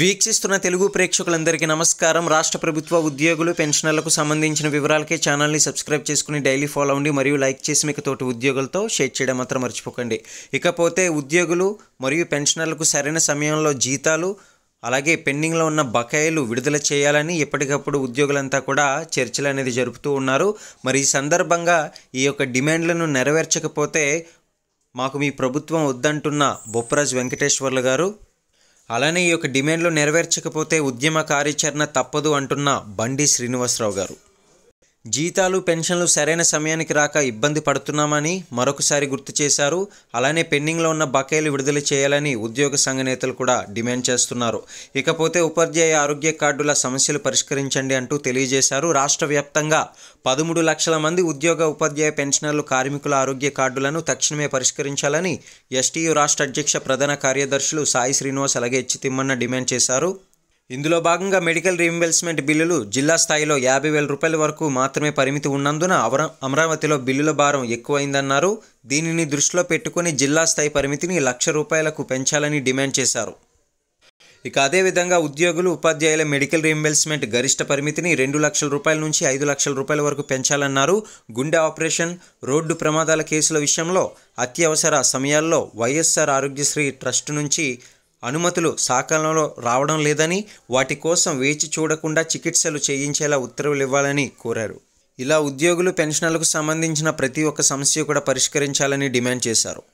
వీక్షిస్తున్న తెలుగు ప్రేక్షకులందరికీ నమస్కారం రాష్ట్ర ప్రభుత్వ ఉద్యోగులు పెన్షనర్లకు సంబంధించిన వివరాలకే ఛానల్ని సబ్స్క్రైబ్ చేసుకుని డైలీ ఫాలో అవ్వండి మరియు లైక్ చేసి మీకు తోటి ఉద్యోగులతో షేర్ చేయడం మాత్రం మర్చిపోకండి ఇకపోతే ఉద్యోగులు మరియు పెన్షనర్లకు సరైన సమయంలో జీతాలు అలాగే పెండింగ్లో ఉన్న బకాయిలు విడుదల చేయాలని ఎప్పటికప్పుడు ఉద్యోగులంతా కూడా చర్చలు అనేది జరుపుతూ ఉన్నారు మరి ఈ సందర్భంగా ఈ యొక్క డిమాండ్లను నెరవేర్చకపోతే మాకు మీ ప్రభుత్వం వద్దంటున్న బొప్పరాజు వెంకటేశ్వర్లు గారు అలానే ఈ యొక్క డిమాండ్లు నెరవేర్చకపోతే ఉద్యమ కార్యాచరణ తప్పదు అంటున్న బండి శ్రీనివాసరావు గారు జీతాలు పెన్షన్లు సరైన సమయానికి రాక ఇబ్బంది పడుతున్నామని మరొకసారి గుర్తు చేశారు అలానే పెండింగ్లో ఉన్న బకాయిలు విడుదల చేయాలని ఉద్యోగ సంఘ నేతలు కూడా డిమాండ్ చేస్తున్నారు ఇకపోతే ఉపాధ్యాయ ఆరోగ్య కార్డుల సమస్యలు పరిష్కరించండి అంటూ తెలియజేశారు రాష్ట్ర వ్యాప్తంగా పదమూడు లక్షల మంది ఉద్యోగ ఉపాధ్యాయ పెన్షనర్లు కార్మికుల ఆరోగ్య కార్డులను తక్షణమే పరిష్కరించాలని ఎస్టీయు రాష్ట్ర అధ్యక్ష ప్రధాన కార్యదర్శులు సాయి శ్రీనివాస్ అలాగే ఎచ్చి తిమ్మన్న డిమాండ్ చేశారు ఇందులో భాగంగా మెడికల్ రీఇంబర్స్మెంట్ బిల్లులు జిల్లా స్థాయిలో యాభై వేల రూపాయల వరకు మాత్రమే పరిమితి ఉన్నందున అవర అమరావతిలో బిల్లుల భారం ఎక్కువైందన్నారు దీనిని దృష్టిలో పెట్టుకుని జిల్లా స్థాయి పరిమితిని లక్ష రూపాయలకు పెంచాలని డిమాండ్ చేశారు ఇక అదేవిధంగా ఉద్యోగులు ఉపాధ్యాయుల మెడికల్ రీఇంబర్స్మెంట్ గరిష్ట పరిమితిని రెండు లక్షల రూపాయల నుంచి ఐదు లక్షల రూపాయల వరకు పెంచాలన్నారు గుండె ఆపరేషన్ రోడ్డు ప్రమాదాల కేసుల విషయంలో అత్యవసర సమయాల్లో వైఎస్ఆర్ ఆరోగ్యశ్రీ ట్రస్ట్ నుంచి అనుమతులు సాకాలంలో రావడం లేదని వాటి కోసం వేచి చూడకుండా చికిత్సలు చేయించేలా ఉత్తర్వులు ఇవ్వాలని కోరారు ఇలా ఉద్యోగులు పెన్షన్లకు సంబంధించిన ప్రతి ఒక్క సమస్య కూడా పరిష్కరించాలని డిమాండ్ చేశారు